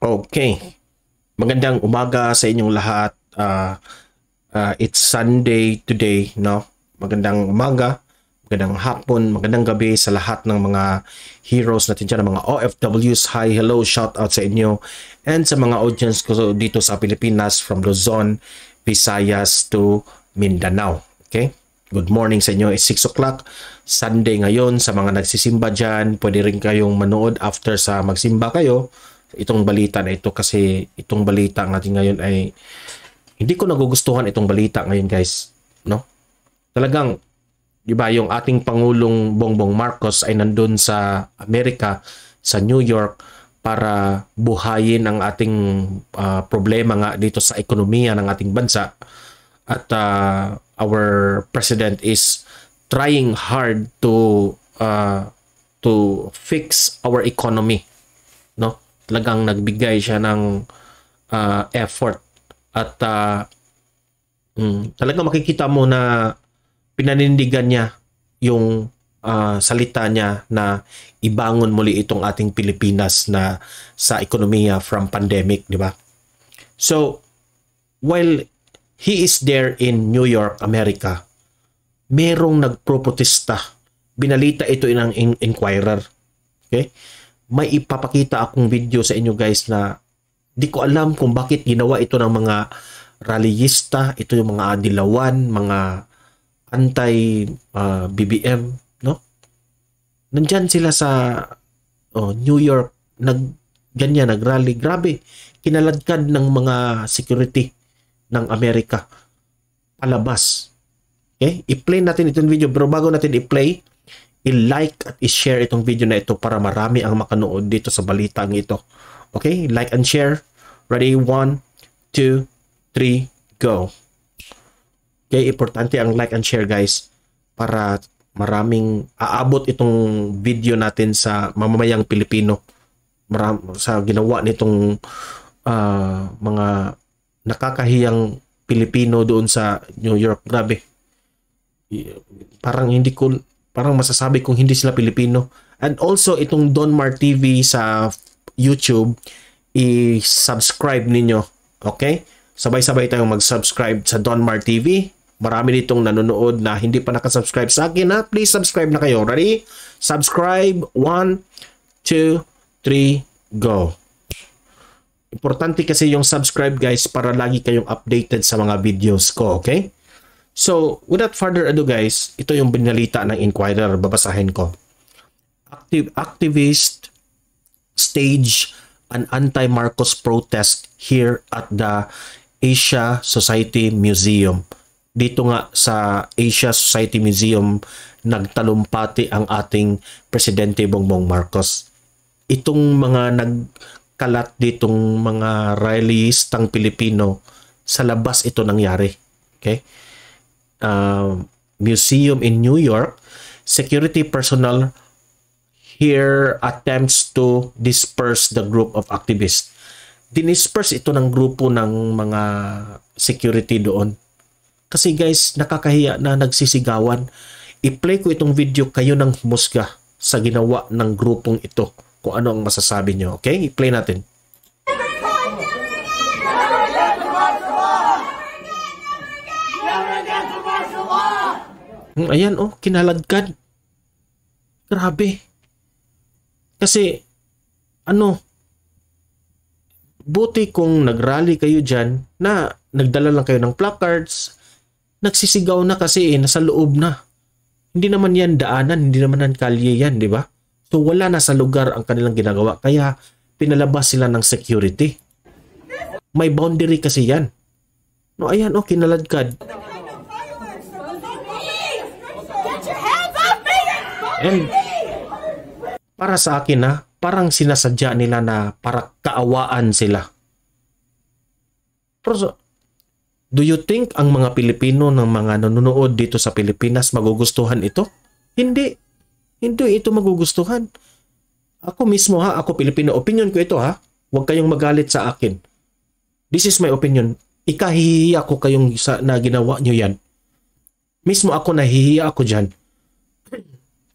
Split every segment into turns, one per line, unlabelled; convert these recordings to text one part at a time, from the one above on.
Okay. Magandang umaga sa inyong lahat. Uh, uh, it's Sunday today, no? Magandang umaga, magandang hapon, magandang gabi sa lahat ng mga heroes natin dyan, mga OFWs. Hi, hello, shout out sa inyo. And sa mga audience ko dito sa Pilipinas from Luzon, Visayas to Mindanao. Okay? Good morning sa inyo. It's 6 o'clock Sunday ngayon. Sa mga nagsisimba dyan, pwede rin kayong manood after sa magsimba kayo itong balita na ito kasi itong balita natin ngayon ay hindi ko nagugustuhan itong balita ngayon guys no talagang di ba yung ating pangulong Bongbong Marcos ay nandun sa Amerika sa New York para buhayin ang ating uh, problema nga dito sa ekonomiya ng ating bansa at uh, our president is trying hard to uh, to fix our economy Talagang nagbigay siya ng uh, effort at uh, mm, talagang makikita mo na pinanindigan niya yung uh, salita niya na ibangon muli itong ating Pilipinas na sa ekonomiya from pandemic, di ba? So, while he is there in New York, America, merong nagproprotesta. Binalita ito ng inquirer. Okay? may ipapakita akong video sa inyo guys na di ko alam kung bakit ginawa ito ng mga rallyista, ito yung mga dilawan, mga anti uh, ah, BBM, no? Nandiyan sila sa oh, New York nag ganyan nagrally, grabe. Kinaladkad ng mga security ng Amerika palabas. Okay? I-play natin itong video pero bago natin i-play, i-like at i-share itong video na ito para marami ang makanood dito sa balitang ito. Okay? Like and share. Ready? 1, 2, 3, go. Okay, importante ang like and share guys para maraming aabot itong video natin sa mamamayang Pilipino. Maram, sa ginawa nitong uh, mga nakakahiyang Pilipino doon sa New York. Grabe. Parang hindi ko Parang masasabi kung hindi sila Pilipino. And also, itong Donmar TV sa YouTube, i-subscribe ninyo. Okay? Sabay-sabay tayong mag-subscribe sa Donmar TV. Marami nitong nanonood na hindi pa nakasubscribe sa akin na please subscribe na kayo. Ready? Subscribe. 1, 2, 3, go. Importante kasi yung subscribe guys para lagi kayong updated sa mga videos ko. Okay? So, without further ado guys, ito yung binalita ng Inquirer, babasahin ko. Active activist stage an anti-Marcos protest here at the Asia Society Museum. Dito nga sa Asia Society Museum, nagtalumpati ang ating Presidente Bongbong Marcos. Itong mga nagkalat ditong mga rallyistang Pilipino, sa labas ito nangyari. Okay? uh, museum in New York, security personnel here attempts to disperse the group of activists. Dinisperse ito ng grupo ng mga security doon. Kasi guys, nakakahiya na nagsisigawan. I-play ko itong video kayo ng humusga sa ginawa ng grupong ito. Kung ano ang masasabi nyo. Okay? I-play natin. Mm, ayan oh, kinaladkad. Grabe. Kasi, ano, buti kung nagrally kayo dyan na nagdala lang kayo ng placards, nagsisigaw na kasi eh, nasa loob na. Hindi naman yan daanan, hindi naman yan kalye yan, di ba? So wala na sa lugar ang kanilang ginagawa, kaya pinalabas sila ng security. May boundary kasi yan. No, ayan, oh, kinaladkad. And para sa akin na ah, parang sinasadya nila na para kaawaan sila. Pero do you think ang mga Pilipino ng mga nanonood dito sa Pilipinas magugustuhan ito? Hindi. Hindi ito magugustuhan. Ako mismo ha, ako Pilipino. Opinion ko ito ha. Huwag kayong magalit sa akin. This is my opinion. Ikahihiya ko kayong sa, na ginawa nyo yan. Mismo ako nahihiya ako dyan.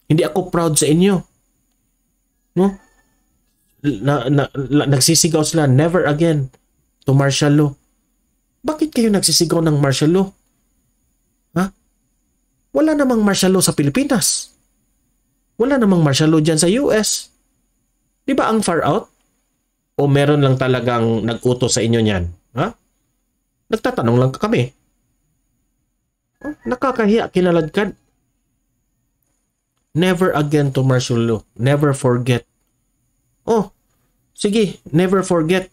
Hindi ako proud sa inyo. No? Na, na, na, nagsisigaw sila, never again to martial law. Bakit kayo nagsisigaw ng martial law? Ha? Wala namang martial law sa Pilipinas. Wala namang martial law dyan sa US. Di ba ang far out? O meron lang talagang nag-uto sa inyo niyan? Ha? Nagtatanong lang kami. Oh, nakakahiya, kinaladkad. Never again to martial law. Never forget. Oh, sige, never forget.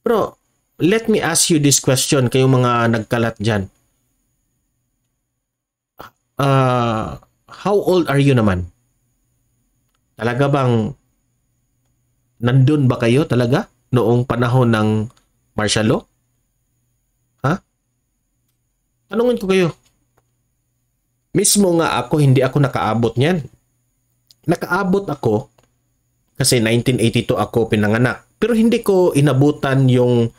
Pero, let me ask you this question, kayong mga nagkalat dyan. Uh, how old are you naman? Talaga bang nandun ba kayo talaga noong panahon ng martial law? Ha? Tanungin ko kayo, Mismo nga ako, hindi ako nakaabot niyan. Nakaabot ako kasi 1982 ako pinanganak. Pero hindi ko inabutan yung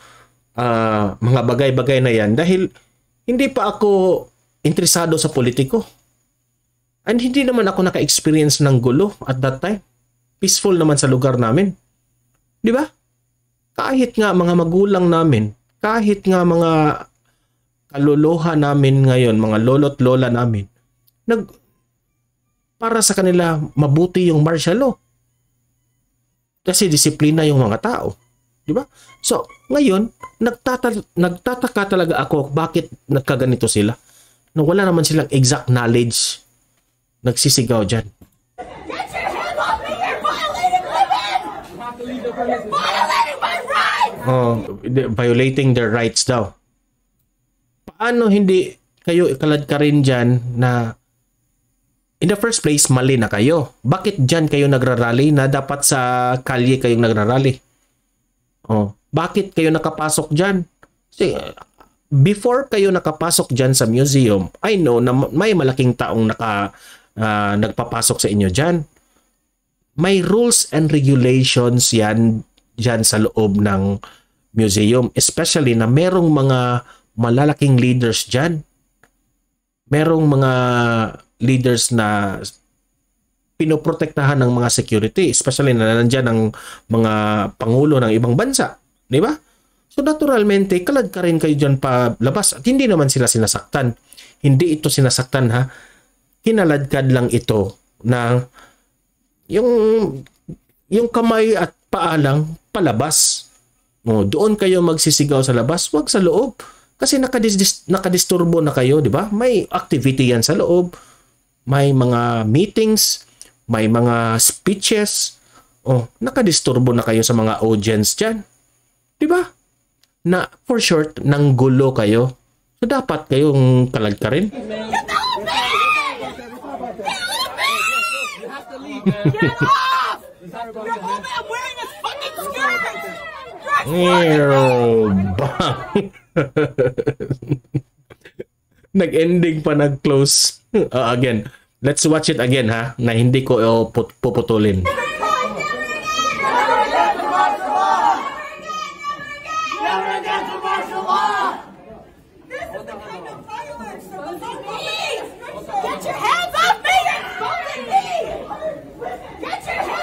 uh, mga bagay-bagay na yan dahil hindi pa ako interesado sa politiko. And hindi naman ako naka-experience ng gulo at that time. Peaceful naman sa lugar namin. Di ba? Kahit nga mga magulang namin, kahit nga mga kaluluha namin ngayon, mga lolo't lola namin, nag para sa kanila mabuti yung martial law. Kasi disiplina yung mga tao, di ba? So, ngayon, nagtata- nagtataka talaga ako bakit nagkaganito sila. No, wala naman silang exact knowledge. Nagsisigaw diyan. Oh, violating their rights daw. Paano hindi kayo ikalad ka rin dyan na In the first place, mali na kayo. Bakit dyan kayo nagrarally na dapat sa kalye kayong nagrarally? Oh, bakit kayo nakapasok dyan? Kasi before kayo nakapasok dyan sa museum, I know na may malaking taong naka, uh, nagpapasok sa inyo dyan. May rules and regulations yan dyan sa loob ng museum. Especially na merong mga malalaking leaders dyan. Merong mga leaders na pinoprotektahan ng mga security, especially na nandiyan ang mga pangulo ng ibang bansa, di ba? So naturalmente, kalad ka rin kayo dyan pa labas at hindi naman sila sinasaktan. Hindi ito sinasaktan ha. Kinaladkad lang ito na yung yung kamay at paa lang palabas. O, doon kayo magsisigaw sa labas, wag sa loob. Kasi nakadis nakadisturbo na kayo, di ba? May activity yan sa loob may mga meetings, may mga speeches, oh, nakadisturbo na kayo sa mga audience dyan. ba? Diba? Na for short, nang gulo kayo. So dapat kayong kalag ka rin. Nag-ending pa nag-close. Uh, again, Let's watch it again ha, na hindi ko oh, puputulin. Get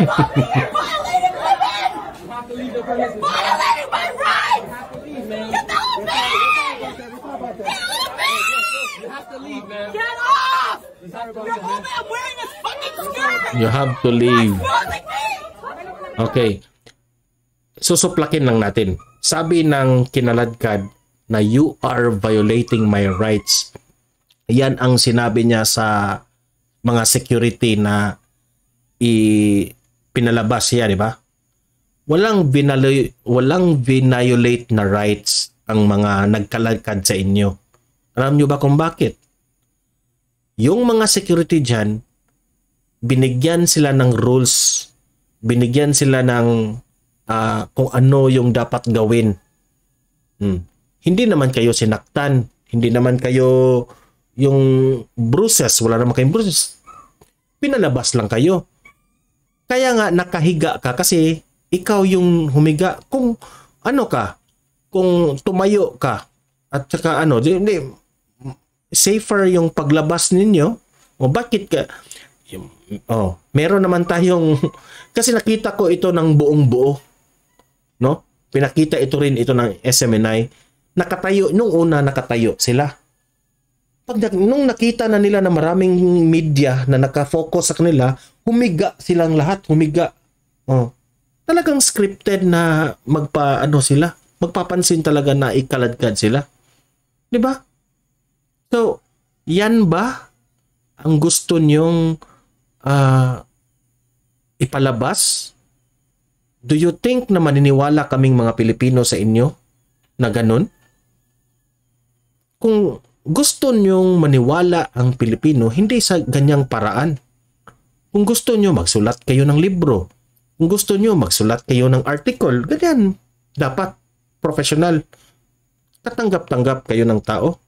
You're violating women! You're violating women! You have to leave. Okay. Susuplakin lang natin. Sabi ng kinaladkad na you are violating my rights. Yan ang sinabi niya sa mga security na ipinalabas pinalabas siya, di ba? Walang binaloy, walang violate na rights ang mga nagkaladkad sa inyo. Alam niyo ba kung bakit? yung mga security dyan, binigyan sila ng rules, binigyan sila ng uh, kung ano yung dapat gawin. Hmm. Hindi naman kayo sinaktan, hindi naman kayo yung bruises, wala naman kayong bruises. Pinalabas lang kayo. Kaya nga nakahiga ka kasi ikaw yung humiga kung ano ka, kung tumayo ka at saka ano, hindi, safer yung paglabas ninyo? O bakit ka Oh, meron naman tayong kasi nakita ko ito ng buong buo. No? Pinakita ito rin ito ng SMNI. Nakatayo nung una nakatayo sila. Pag nung nakita na nila na maraming media na nakafocus sa kanila, humiga silang lahat, humiga. Oh. Talagang scripted na magpa ano sila, magpapansin talaga na ikaladkad sila. 'Di ba? So, yan ba ang gusto niyong uh, ipalabas? Do you think na maniniwala kaming mga Pilipino sa inyo na ganun? Kung gusto niyong maniwala ang Pilipino, hindi sa ganyang paraan. Kung gusto niyo magsulat kayo ng libro, kung gusto niyo magsulat kayo ng article, ganyan. Dapat professional. tatanggap tanggap kayo ng tao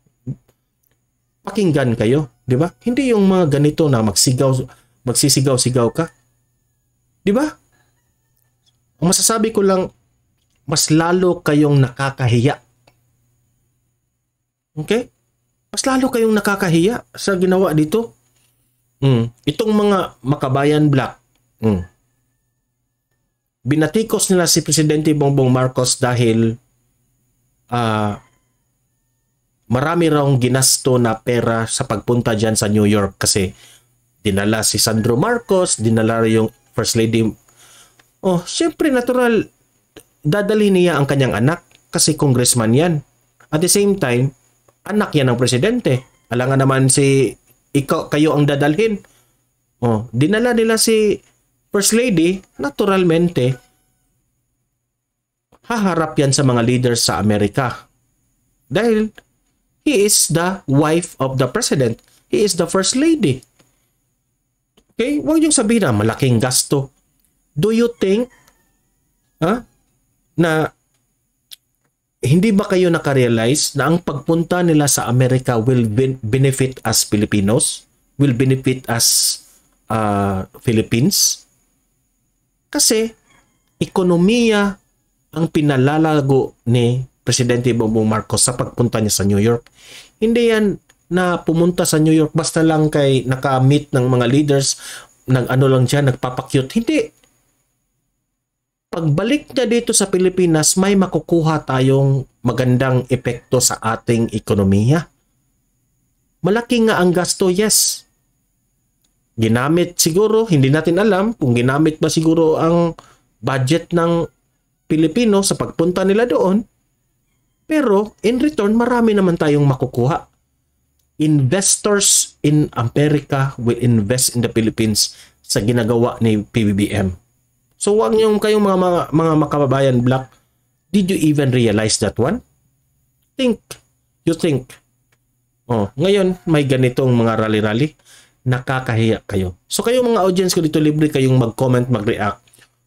pakinggan kayo, 'di ba? Hindi yung mga ganito na magsigaw magsisigaw-sigaw ka. 'Di ba? Ang masasabi ko lang mas lalo kayong nakakahiya. Okay? Mas lalo kayong nakakahiya sa ginawa dito. Mm. Itong mga makabayan black, mm. binatikos nila si Presidente Bongbong Marcos dahil uh, marami raw ginasto na pera sa pagpunta dyan sa New York kasi dinala si Sandro Marcos, dinala yung First Lady. Oh, syempre natural, dadali niya ang kanyang anak kasi congressman yan. At the same time, anak yan ng presidente. Alangan naman si ikaw, kayo ang dadalhin. Oh, dinala nila si First Lady, naturalmente, haharap yan sa mga leaders sa Amerika. Dahil He is the wife of the president. He is the first lady. Okay? Huwag niyong sabihin na malaking gasto. Do you think ha, huh, na hindi ba kayo nakarealize na ang pagpunta nila sa Amerika will benefit as Filipinos? Will benefit as uh, Philippines? Kasi ekonomiya ang pinalalago ni Presidente Bongbong Marcos sa pagpunta niya sa New York. Hindi yan na pumunta sa New York basta lang kay naka-meet ng mga leaders, nag ano lang siya, nagpapakyut. Hindi. Pagbalik niya dito sa Pilipinas, may makukuha tayong magandang epekto sa ating ekonomiya. Malaki nga ang gasto, yes. Ginamit siguro, hindi natin alam kung ginamit ba siguro ang budget ng Pilipino sa pagpunta nila doon pero in return, marami naman tayong makukuha. Investors in America will invest in the Philippines sa ginagawa ni PBBM. So wag niyong kayong mga, mga, mga makababayan black, did you even realize that one? Think. You think. Oh, ngayon may ganitong mga rally-rally. Nakakahiya kayo. So kayo mga audience ko dito libre kayong mag-comment, mag-react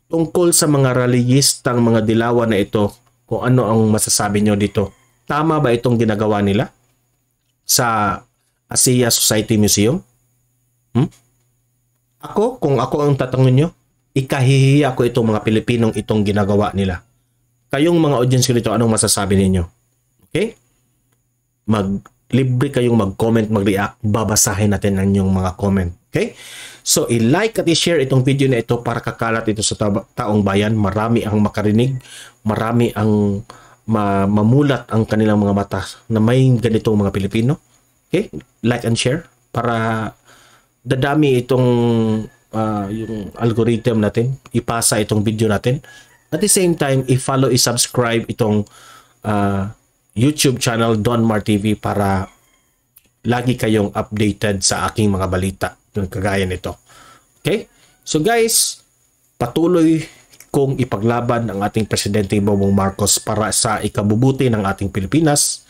tungkol sa mga rallyistang mga dilawan na ito kung ano ang masasabi nyo dito. Tama ba itong ginagawa nila sa Asia Society Museum? Hmm? Ako, kung ako ang tatangon nyo, ikahihiya ko itong mga Pilipinong itong ginagawa nila. Kayong mga audience ko nito, anong masasabi ninyo? Okay? Mag, libre kayong mag-comment, mag-react, babasahin natin ang inyong mga comment. Okay? So, i-like at i-share itong video na ito para kakalat ito sa taong bayan. Marami ang makarinig, marami ang ma- mamulat ang kanilang mga mata na may ganitong mga Pilipino. Okay? Like and share para dadami itong uh, yung algorithm natin, ipasa itong video natin. At the same time, i-follow, i-subscribe itong uh, YouTube channel Don Mar TV para lagi kayong updated sa aking mga balita ng kagaya nito. Okay? So guys, patuloy kong ipaglaban ang ating Presidente Bongbong Marcos para sa ikabubuti ng ating Pilipinas.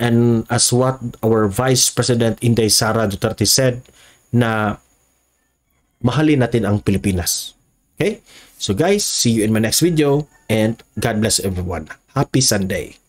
And as what our Vice President Inday Sara Duterte said, na mahalin natin ang Pilipinas. Okay? So guys, see you in my next video and God bless everyone. Happy Sunday!